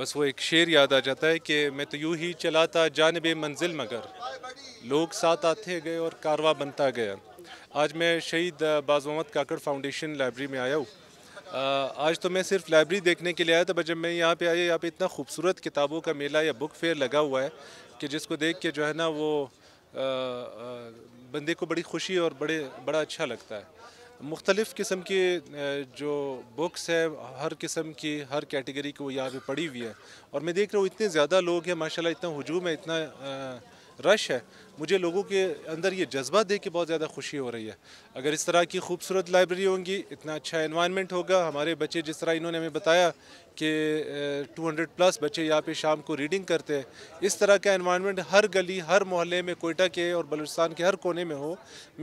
बस वो एक शेर याद आ जाता है कि मैं तो यूं ही चला था जानब मंजिल मगर लोग साथ आते गए और कारवा बनता गया आज मैं शहीद बाज़ मोहम्मद काकड़ फाउंडेशन लाइब्रेरी में आया हूँ आज तो मैं सिर्फ लाइब्रेरी देखने के लिए आया था बट जब मैं यहाँ पे आया यहाँ पे इतना खूबसूरत किताबों का मेला या बुक फेयर लगा हुआ है कि जिसको देख के जो है ना वो आ, आ, बंदे को बड़ी खुशी और बड़े बड़ा अच्छा लगता है मुख्तलिफ़ किस्म की जो बुक्स है हर किस्म की हर कैटेगरी की वो यहाँ पर पड़ी हुई है और मैं देख रहा हूँ इतने ज़्यादा लोग हैं माशाल्लाह इतना हजूम है इतना रश है मुझे लोगों के अंदर ये जज्बा देख के बहुत ज़्यादा खुशी हो रही है अगर इस तरह की खूबसूरत लाइब्रेरी होंगी इतना अच्छा इन्वायरमेंट होगा हमारे बच्चे जिस तरह इन्होंने हमें बताया कि 200 प्लस बच्चे यहाँ पे शाम को रीडिंग करते हैं इस तरह का इन्वायरमेंट हर गली हर मोहल्ले में कोयटा के और बलूचिस्तान के हर कोने में हो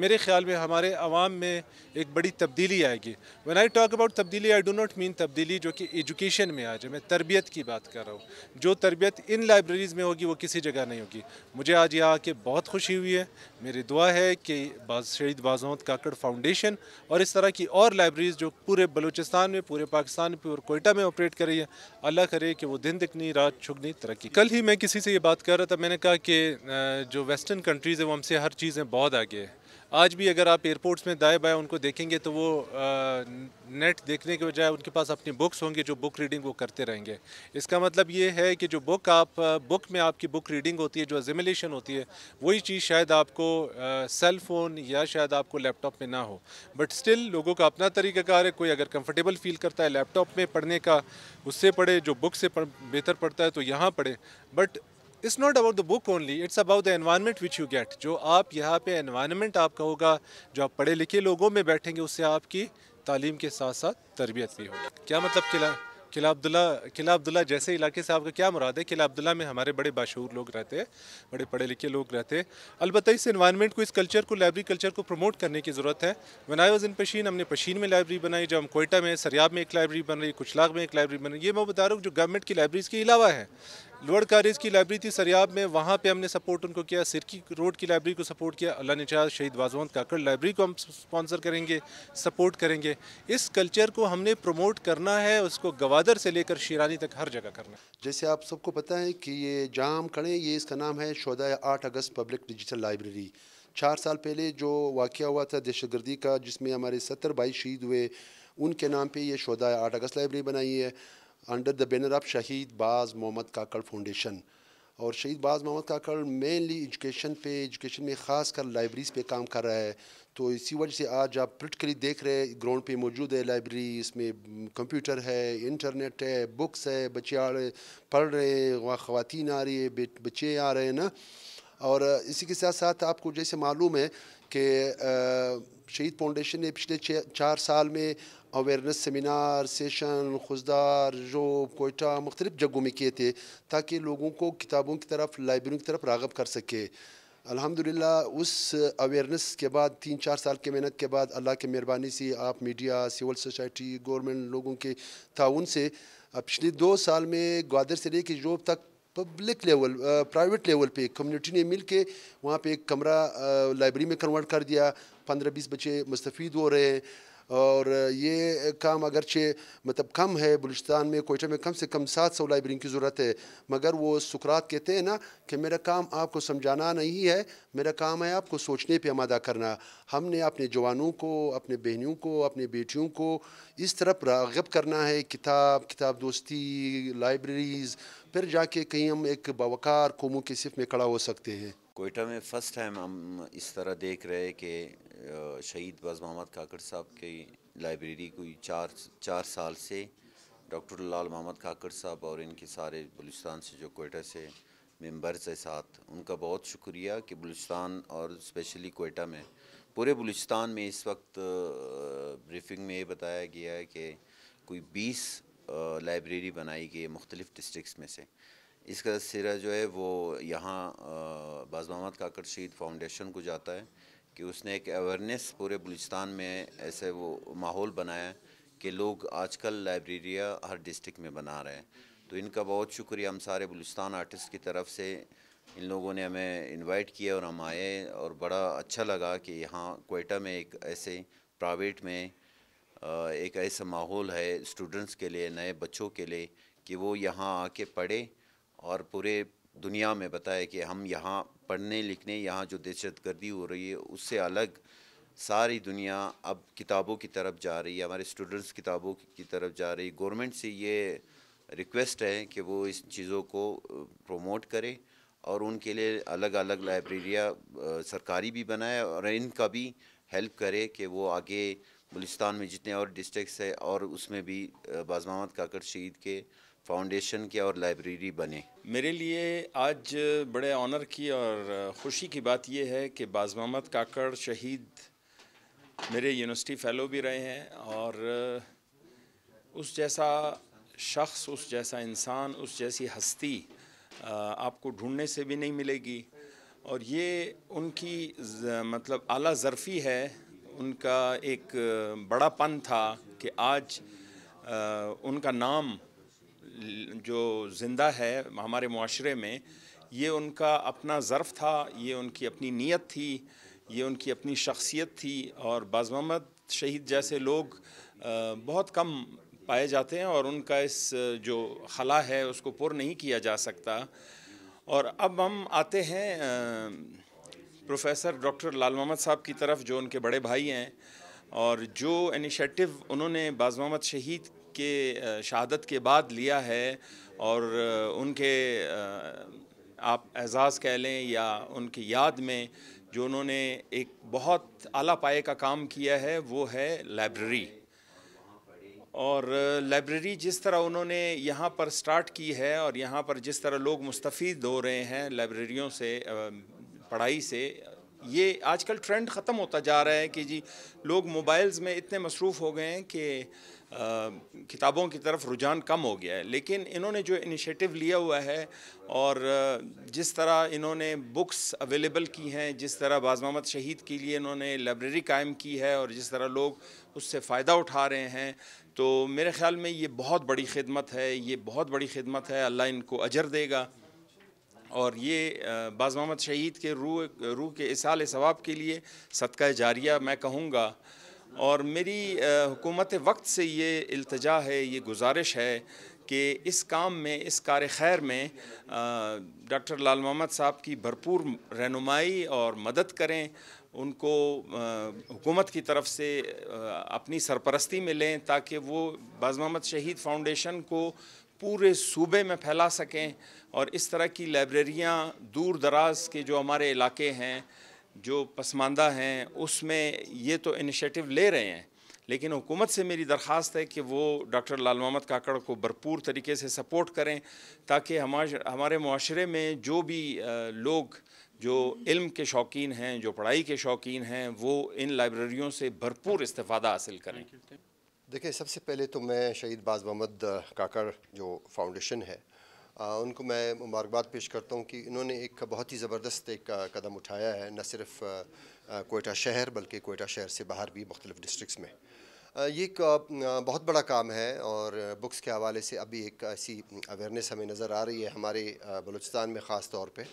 मेरे ख्याल में हमारे आवाम में एक बड़ी तब्दीली आएगी वन आई टॉक अबाउट तब्दीली आई डो नॉट मीन तब्दीली जो कि एजुकेशन में आ जाए मैं तरबियत की बात कर रहा हूँ जो तरबियत इन लाइब्रेरीज़ में होगी वो किसी जगह नहीं होगी मुझे आज यहाँ आके बहुत खुशी हुई है मेरी दुआ है कि बाज शहीद बाजौत काकड़ फाउंडेशन और इस तरह की और लाइब्रेरीज़ जो पूरे बलूचिस्तान में पूरे पाकिस्तान में पूरे कोयटा में ऑपरेट है अल्लाह करे कि वो दिन दिखनी रात छुगनी तरक्की कल ही मैं किसी से ये बात कर रहा था मैंने कहा कि जो वेस्टर्न कंट्रीज़ है वो हमसे हर चीज़ें बहुत आगे है आज भी अगर आप एयरपोर्ट्स में दाएँ बाएँ उनको देखेंगे तो वो आ, नेट देखने के बजाय उनके पास अपनी बुक्स होंगी जो बुक रीडिंग वो करते रहेंगे इसका मतलब ये है कि जो बुक आप बुक में आपकी बुक रीडिंग होती है जो एजिमिलेशन होती है वही चीज़ शायद आपको सेल फ़ोन या शायद आपको लैपटॉप में ना हो बट स्टिल लोगों का अपना तरीक़ाकार है कोई अगर कम्फर्टेबल फील करता है लैपटॉप में पढ़ने का उससे पढ़े जो बुक से पढ़, बेहतर पढ़ता है तो यहाँ पढ़े but it's not about the book only it's about the environment which you get जो आप यहाँ पे एनवायरनमेंट आपका होगा जो आप पढ़े लिखे लोगों में बैठेंगे उससे आपकी तालीम के साथ साथ तरबियत भी होगी क्या मतलब किला किला अब्दुल्ला किला अब्दुल्ला जैसे इलाके से आपका क्या मुराद है किला अब्दुल्ला में हमारे बड़े बाशूर लोग रहते हैं बड़े पढ़े लिखे लोग रहते हैं अलबत्त इस इन्वायरमेंट को इस कल्चर को लाइब्रेरी कल्चर को प्रमोट करने की ज़रूरत है बनाए वज़ इन पशीन हमने पशीन में लाइब्रेरी बनाई जब हम कोयटा में सरियाब में एक लाइब्रेरी बन रही कुछलाग में एक लाइब्रेरी बन रही ये मैं बता रहा हूँ जो गवर्नमेंट की लाइब्रेरीज के अलावा है लोअर कारेज की लाइब्रेरी थी सरियाब में वहाँ पे हमने सपोर्ट उनको किया सिरकी रोड की लाइब्रेरी को सपोर्ट किया अल्लाह निचाज शहीद वाजवंत काकड़ लाइब्रेरी को हम स्पॉन्सर करेंगे सपोर्ट करेंगे इस कल्चर को हमने प्रमोट करना है उसको गवादर से लेकर शेरानी तक हर जगह करना जैसे आप सबको पता है कि ये जाम कड़े ये इसका नाम है शोदा आठ अगस्त पब्लिक डिजिटल लाइब्रेरी चार साल पहले जो वाक़ हुआ था दहशत गर्दी का जिसमें हमारे सत्तर बाईस शहीद हुए उनके नाम पे ये शोदा आठ अगस्त लाइब्रेरी बनाई है अंडर द बैनर ऑफ शहीद बाज़ मोहम्मद काकड़ फाउंडेशन और शहीद बाज़ मोहम्मद काकड़ मेनली एजुकेशन पे एजुकेशन में ख़ास कर लाइब्रेरीज़ पे काम कर रहा है तो इसी वजह से आज आप प्रटिकली देख रहे हैं ग्राउंड पे मौजूद है लाइब्रेरी इसमें कंप्यूटर है इंटरनेट है बुक्स है बच्चे आ रहे पढ़ रहे हैं वहाँ ख़वान आ रही है बच्चे आ रहे हैं ना और इसी के साथ साथ आपको जैसे मालूम है कि शहीद फाउंडेशन ने पिछले चार साल में अवेयरनेस सेमिनार सेशन खुजदार जो कोयटा मुख्तलिफ़ जगहों में किए थे ताकि लोगों को किताबों की तरफ लाइब्रेरी की तरफ रागब कर सके अल्हम्दुलिल्लाह उस अवेयरनेस के बाद तीन चार साल के मेहनत के बाद अल्लाह की मेहरबानी से आप मीडिया सिविल सोसाइटी गवर्नमेंट लोगों के ताउन से पिछले दो साल में ग्वादर से लेकर जोब तक पब्लिक लेवल प्राइवेट लेवल पे कम्युनिटी ने मिल के वहाँ पर एक कमरा लाइब्रेरी uh, में कन्वर्ट कर दिया पंद्रह बीस बच्चे मुस्तफ़ हो रहे हैं और uh, ये काम अगरचे मतलब कम है बलूचिस्तान में कोयटा में कम से कम सात सौ लाइब्रेरी की ज़रूरत है मगर वो सुकरात कहते हैं ना कि मेरा काम आपको समझाना नहीं है मेरा काम है आपको सोचने पे आमादा करना हमने अपने जवानों को अपने बहनों को अपने बेटियों को इस तरफ रागब करना है किताब किताब दोस्ती लाइब्रेरीज़ फिर जाके कहीं हम एक बवकार कौमों की सिर्फ में खड़ा हो सकते हैं कोयटा में फर्स्ट टाइम हम इस तरह देख रहे हैं कि शहीद बाज मोहम्मद काकड़ साहब की लाइब्रेरी कोई चार चार साल से डॉक्टर लाल मोहम्मद काकड़ साहब और इनके सारे बलुस्तान से जो कोयटा से मेंबर्स है साथ उनका बहुत शुक्रिया कि बलुस्तान और स्पेशली कोयटा में पूरे बलुस्तान में इस वक्त ब्रीफिंग में ये बताया गया है कि कोई बीस लाइब्रेरी बनाई गई है मुख्तलिफ़ डिस्ट्रिक्स में से इसका सिरा जो है वो यहाँ बाज़ महमद काकर शहीद फाउंडेशन को जाता है कि उसने एक अवेयरनेस पूरे बलूचिस्तान में ऐसे वो माहौल बनाया कि लोग आजकल लाइब्रेरियाँ हर डिस्ट्रिक्ट में बना रहे हैं तो इनका बहुत शुक्रिया हम सारे बलूचिस्तान आर्टिस्ट की तरफ से इन लोगों ने हमें इन्वाइट किया और हम आए और बड़ा अच्छा लगा कि यहाँ कोयटा में एक ऐसे प्राइवेट में एक ऐसा माहौल है स्टूडेंट्स के लिए नए बच्चों के लिए कि वो यहाँ आके पढ़े और पूरे दुनिया में बताए कि हम यहाँ पढ़ने लिखने यहाँ जो दहशत गर्दी हो रही है उससे अलग सारी दुनिया अब किताबों की तरफ जा रही है हमारे स्टूडेंट्स किताबों की तरफ जा रही गवर्नमेंट से ये रिक्वेस्ट है कि वो इस चीज़ों को प्रमोट करें और उनके लिए अलग अलग लाइब्रेरियाँ सरकारी भी बनाए और इनका भी हेल्प करे कि वो आगे बलूचिस्तान में जितने और डिस्ट्रिक्स है और उसमें भी बाज़ महमद काकड़ शहीद के फाउंडेशन के और लाइब्रेरी बने मेरे लिए आज बड़े ऑनर की और ख़ुशी की बात यह है कि बाज़ महमद काकड़ शहीद मेरे यूनिवर्सिटी फ़ेलो भी रहे हैं और उस जैसा शख्स उस जैसा इंसान उस जैसी हस्ती आपको ढूंढने से भी नहीं मिलेगी और ये उनकी मतलब आला ज़रफ़ी है उनका एक बड़ापन था कि आज उनका नाम जो ज़िंदा है हमारे माशरे में ये उनका अपना ज़र्फ़ था ये उनकी अपनी नीयत थी ये उनकी अपनी शख्सियत थी और बाज़ शहीद जैसे लोग बहुत कम पाए जाते हैं और उनका इस जो खला है उसको पुर नहीं किया जा सकता और अब हम आते हैं प्रोफेसर डॉक्टर लाल मोहम्मद साहब की तरफ जो उनके बड़े भाई हैं और जो इनिशिएटिव उन्होंने बाज़ मोहम्मद शहीद के शहादत के बाद लिया है और उनके आप एजाज़ कह लें या उनकी याद में जो उन्होंने एक बहुत आला पाए का काम किया है वो है लाइब्रेरी और लाइब्रेरी जिस तरह उन्होंने यहाँ पर स्टार्ट की है और यहाँ पर जिस तरह लोग मुस्तफ़ हो रहे हैं लाइब्रेरियों से पढ़ाई से ये आजकल ट्रेंड ख़त्म होता जा रहा है कि जी लोग मोबाइल्स में इतने मसरूफ़ हो गए हैं कि किताबों की तरफ रुझान कम हो गया है लेकिन इन्होंने जो इनिशिएटिव लिया हुआ है और जिस तरह इन्होंने बुक्स अवेलेबल की हैं जिस तरह बाजमामद शहीद के लिए इन्होंने लाइब्रेरी कायम की है और जिस तरह लोग उससे फ़ायदा उठा रहे हैं तो मेरे ख्याल में ये बहुत बड़ी खिदमत है ये बहुत बड़ी खिदमत है अल्लाह इनको अजर देगा और ये बाज़ मोहम्मद शहीद के रूह रूह के इसाल सवाब के लिए सदका जारिया मैं कहूँगा और मेरी हुकूमत वक्त से ये अल्तजा है ये गुजारिश है कि इस काम में इस कार खैर में डॉक्टर लाल मोहम्मद साहब की भरपूर रहनुमाई और मदद करें उनको हुकूमत की तरफ से आ, अपनी सरपरस्ती में लें ताकि वो बाज़ मोहम्मद शहीद फाउंडेशन को पूरे सूबे में फैला सकें और इस तरह की लाइब्रेरियाँ दूर दराज के जो हमारे इलाके हैं जो पसमानदा हैं उसमें ये तो इनिशिएटिव ले रहे हैं लेकिन हुकूमत से मेरी दरख्वास्त है कि वो डॉक्टर लाल मोहम्मद काकड़ को भरपूर तरीके से सपोर्ट करें ताकि हमारे हमारे माशरे में जो भी लोग जो इल्म के शौकीन हैं जो पढ़ाई के शौकीन हैं वो इन लाइब्रेरियों से भरपूर इस्तः हासिल करें देखिए सबसे पहले तो मैं शहीद बाज़ महमद काकर जो फाउंडेशन है आ, उनको मैं मुबारकबाद पेश करता हूँ कि इन्होंने एक बहुत ही ज़बरदस्त एक कदम उठाया है न सिर्फ कोयटा शहर बल्कि कोयटा शहर से बाहर भी मुख्तलिफ़ डिस्ट्रिक्स में आ, ये एक बहुत बड़ा काम है और बुक्स के हवाले से अभी एक ऐसी अवेयरनेस हमें नज़र आ रही है हमारे बलूचिस्तान में ख़ास तौर पर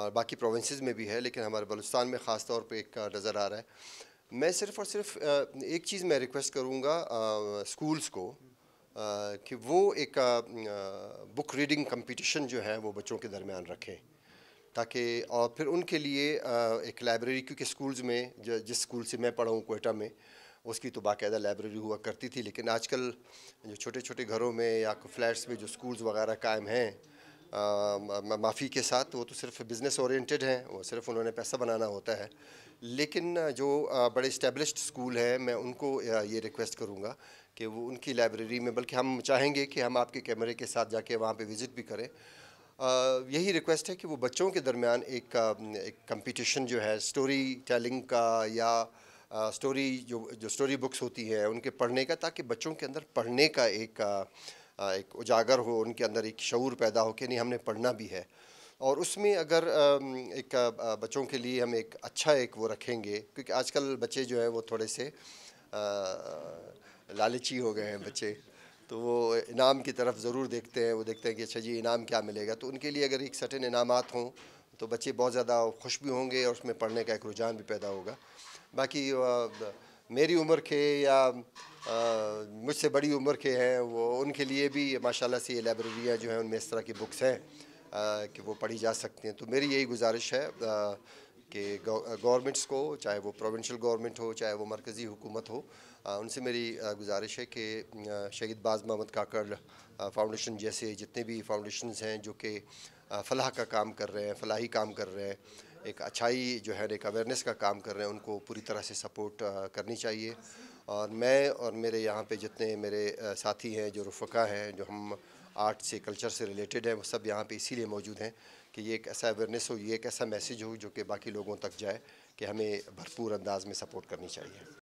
और बाकी प्रोविंसेस में भी है लेकिन हमारे बलूचिस्तान में ख़ास तौर पर एक नज़र आ रहा है मैं सिर्फ और सिर्फ एक चीज़ मैं रिक्वेस्ट करूँगा स्कूल्स को कि वो एक बुक रीडिंग कंपटीशन जो है वो बच्चों के दरमियान रखें ताकि और फिर उनके लिए एक लाइब्रेरी क्योंकि स्कूल्स में जिस स्कूल से मैं पढ़ा हूँ कोयटा में उसकी तो बाकायदा लाइब्रेरी हुआ करती थी लेकिन आजकल जो छोटे छोटे घरों में या फ्लैट्स में जो स्कूल्स वगैरह कायम हैं माफ़ी के साथ वो तो सिर्फ बिज़नेस ओरिएंटेड हैं वो सिर्फ उन्होंने पैसा बनाना होता है लेकिन जो बड़े इस्टेब्लिश्ड स्कूल हैं मैं उनको ये रिक्वेस्ट करूँगा कि वो उनकी लाइब्रेरी में बल्कि हम चाहेंगे कि हम आपके कैमरे के साथ जाके वहाँ पे विज़िट भी करें यही रिक्वेस्ट है कि वो बच्चों के दरमियान एक एक कंपटीशन जो है स्टोरी टेलिंग का या स्टोरी जो जो स्टोरी बुक्स होती हैं उनके पढ़ने का ताकि बच्चों के अंदर पढ़ने का एक एक उजागर हो उनके अंदर एक शूर पैदा हो कि नहीं हमने पढ़ना भी है और उसमें अगर एक बच्चों के लिए हम एक अच्छा एक वो रखेंगे क्योंकि आजकल बच्चे जो हैं वो थोड़े से लालची हो गए हैं बच्चे तो वो इनाम की तरफ ज़रूर देखते हैं वो देखते हैं कि अच्छा जी इनाम क्या मिलेगा तो उनके लिए अगर एक सर्टेन इनाम हों तो बच्चे बहुत ज़्यादा खुश भी होंगे और उसमें पढ़ने का एक रुझान भी पैदा होगा बाकी मेरी उम्र के या मुझसे बड़ी उम्र के हैं वो उनके लिए भी माशाल्लाह से ये लाइब्रेरियाँ जो हैं उनमें इस तरह की बुक्स हैं कि वो पढ़ी जा सकती हैं तो मेरी यही गुजारिश है कि गवर्नमेंट्स को चाहे वो प्रोविंशियल गवर्नमेंट हो चाहे वो मरकज़ी हुकूमत हो आ, उनसे मेरी आ, गुजारिश है कि शहीद बाज़ मोहम्मद काकड़ फाउंडेशन जैसे जितने भी फाउंडेशन हैं जो कि फ़लाह का काम कर रहे हैं फ़लाही काम कर रहे हैं एक अच्छाई जो है एक अवेयरनेस का काम कर रहे हैं उनको पूरी तरह से सपोर्ट करनी चाहिए और मैं और मेरे यहाँ पे जितने मेरे साथी हैं जो रफ़ा हैं जो हम आर्ट से कल्चर से रिलेटेड हैं वो सब यहाँ पे इसीलिए मौजूद हैं कि ये एक ऐसा अवेयरनेस हो ये एक ऐसा मैसेज हो जो कि बाकी लोगों तक जाए कि हमें भरपूर अंदाज में सपोर्ट करनी चाहिए